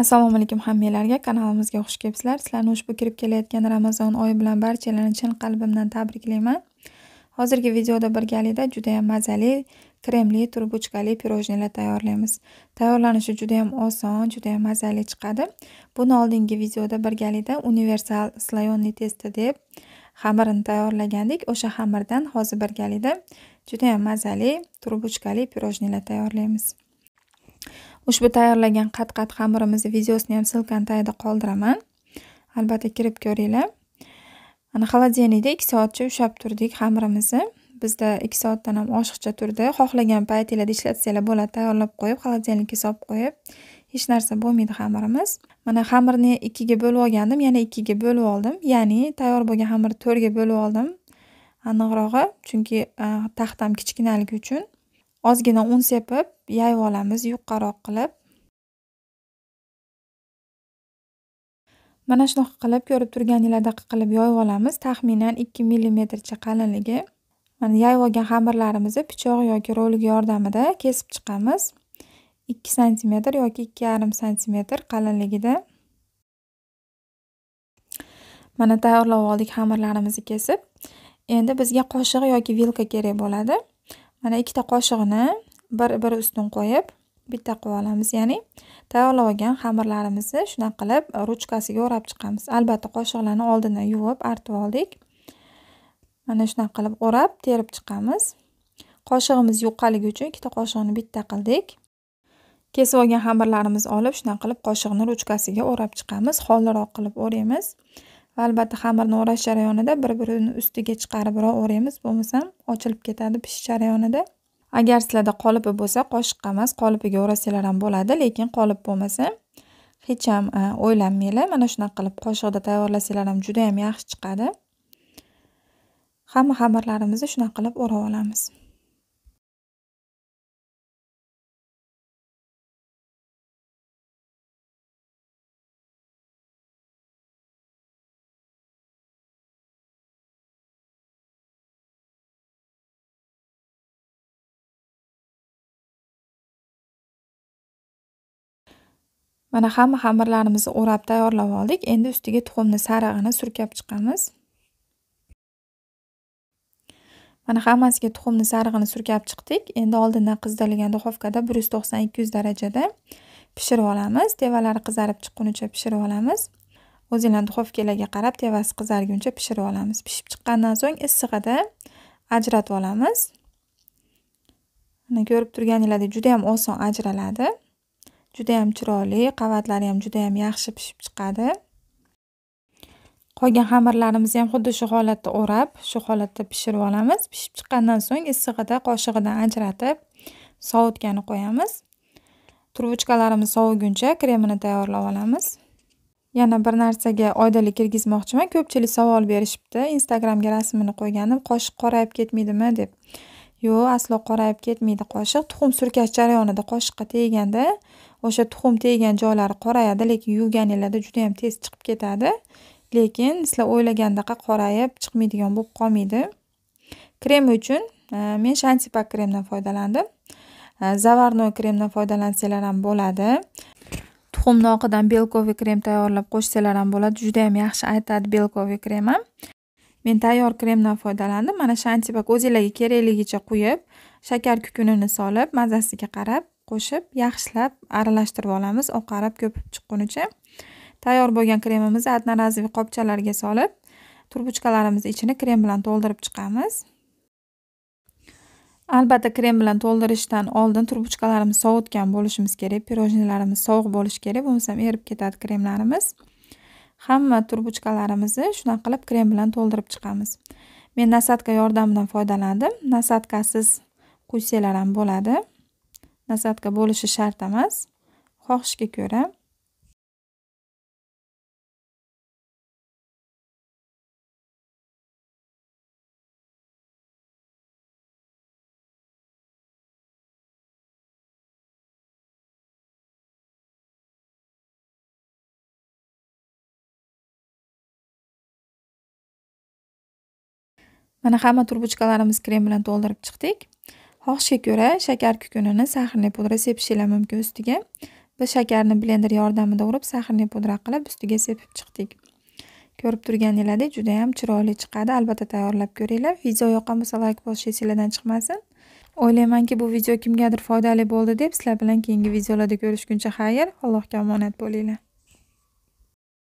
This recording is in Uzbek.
Assalomu alaykum hammalarga. Kanalimizga xush kelibsizlar. Sizlarni ushbu kirib kelayotgan Ramazon oyi bilan barchalarni chin qalbimdan tabriklayman. Hozirgi videoda birgalikda juda ham mazali kremli turbuchkali pirojnilar tayyorlaymiz. Tayyorlanishi juda ham oson, juda ham mazali chiqadi. Buni oldingi videoda birgalikda universal slayonniy testi deb xamirini tayyorlagandik. O'sha xamirdan hozir birgalikda juda ham mazali turbuchkali pirojnilar tayyorlaymiz. Ushbu tayyorlagan qat-qat xamirimizni videosini ham ссылkani tagida qoldiraman. Albatta kirib ko'ringlar. Ana xolodilnikda 2 soatcha ushlab turdik xamirimizni. Bizda 2 soatdan ham oshiqcha turdi. Xohlagan paytinglarda ishlatsanglar bo'ladi, tayyorlab qo'yib, xolodilnikka solib qo'yib, hech narsa bo'lmaydi xamirimiz. Mana xamirni 2 ga bo'lib olgandim, yana 2 ga bo'lib oldim. Ya'ni tayyor bo'lgan xamirni 4 ga bo'lib oldim. Aniqrog'i, chunki taxtam kichkinaligi uchun ozgina un sepib yayib olamiz yuqqaroq qilib mana shunaqa qilib ko'rib turganinglardek qilib yoyib olamiz taxminan ikki millimetrcha qalinligi mana yayib olgan xamirlarimizni pichoq yoki rolik yordamida kesib chiqamiz ikki santimetr yoki ikki yarim santimetr qalinligida mana tayyorlab oldik xamirlarimizni kesib endi bizga qoshiq yoki vilka kerak bo'ladi mana ikkita qoshiqni bir biri ustun qo'yib bitta qilib olamiz ya'ni tayyorlab olgan xamirlarimizni shunaqa qilib e, ruchkasiga o'rab chiqamiz albatta qoshiqlarni oldindan yuvib artib oldik mana shunaqa qilib o'rab terib chiqamiz qoshiqimiz yo'qaligi uchun ikkita qoshiqni bitta qildik kesib olgan xamirlarimizni olib shunaqa qilib qoshiqni ruchkasiga o'rab chiqamiz xolliroq qilib o'raymiz va albatta xamirni o'rash jarayonida bir birini ustiga chiqarib o'raymiz bo'lmasam ochilib ketadi pishish jarayonida agar sizlarda qolipi bo'lsa qoshiqqa emas qolipiga o'rasanglar ham bo'ladi lekin qolip bo'lmasa hech ham e, o'ylanmanglar mana shunaqa qilib qoshiqda tayyorlasanglar ham judayam yaxshi chiqadi hamma xamirlarimizni shunaqa qilib o'rab olamiz mana hamma xamirlarimizni o'rab tayyorlab oldik endi ustiga tuxumni sarig'ini surkab chiqamiz mana hammasiga tuxumni sarig'ini surkab chiqdik endi oldindan qizdirilgan duxovkada bir yuz to'qson ikki yuz darajada pishirib olamiz tevalari qizarib chiqqunicha pishirib olamiz o'zinglarni duxovkalarga qarab tevasi qizarguncha pishirib olamiz pishib chiqqandan so'ng issig'ida ajratib olamiz mana ko'rib turganinglardek juda yam oson ajraladi judayam chiroyli qavatlari ham juda yam yaxshi pishib chiqadi qolgan xamirlarimizni ham xuddi shu holatda o'rab shu holatda pishirib olamiz pishib chiqqandan so'ng issig'ida qoshiqdan ajratib sovitgani qo'yamiz truvochkalarimiz soviguncha kremini tayyorlab olamiz yana bir narsaga oydinlik kirgizmoqchiman ko'pchilik savol berishibdi instagramga rasmini qo'yganim qoshiq qorayib ketmaydimi deb yo'q aslo qorayib ketmaydi qoshiq tuxum surkash jarayonida qoshiqqa teganda o'sha tuxum tegan joylari qorayadi lekin yuvganinglarda juda yam tez chiqib ketadi lekin sizlar o'ylagandaqa qorayib chiqmaydigan bo'lib qolmaydi krem uchun e, men shantipak kremdan foydalandim e, zavarnoy kremdan foydalansanglar ham bo'ladi tuxum noqidan belkoviy krem tayyorlab qo'shsanglar ham bo'ladi juda yam yaxshi aytadi belkoviy ham men tayyor kremdan foydalandim mana shantipak o'zinglarga kerakligicha quyib shakar kukunini solib mazasiga qarab qo'shib yaxshilab aralashtirib olamiz oqarib ko'pib chiqqunicha tayyor bo'lgan kremimizni одноразовый qopchalarga solib trubочkalarimizni ichini krem bilan to'ldirib chiqamiz albatta krem bilan to'ldirishdan oldin trubочкаларimiz sovutgan bo'lishimiz kerak pirojniylarimiz sovuq bo'lishi kerak bo'lmasam erib ketadi kremlarimiz hamma trubочкаларimizni shunaqa qilib krem bilan to'ldirib chiqamiz men nasadka yordamidan foydalandim nasadkasiz quysalar ham bo'ladi nasadka bo'lishi shart emas xohishga ko'ra mana hamma turbochkalarimiz krem bilan to'ldirib chiqdik Xohishga ko'ra shakar kukunini sahrli pudra sepishinglar mumkin ustiga. Biz shakarni blender yordamida urib sahrli pudra qilib ustiga sepib chiqdik. Ko'rib turganinglardek judayam chiroyli chiqadi. Albatta tayyorlab ko'ringlar. Video yoqqan bo'lsa layk bosish esinglardan chiqmasin. O'ylaymanki bu video kimgadir foydali bo'ldi deb sizlar bilan keyingi videolarda ko'rishguncha xayr. Allohga omonat bo'linglar.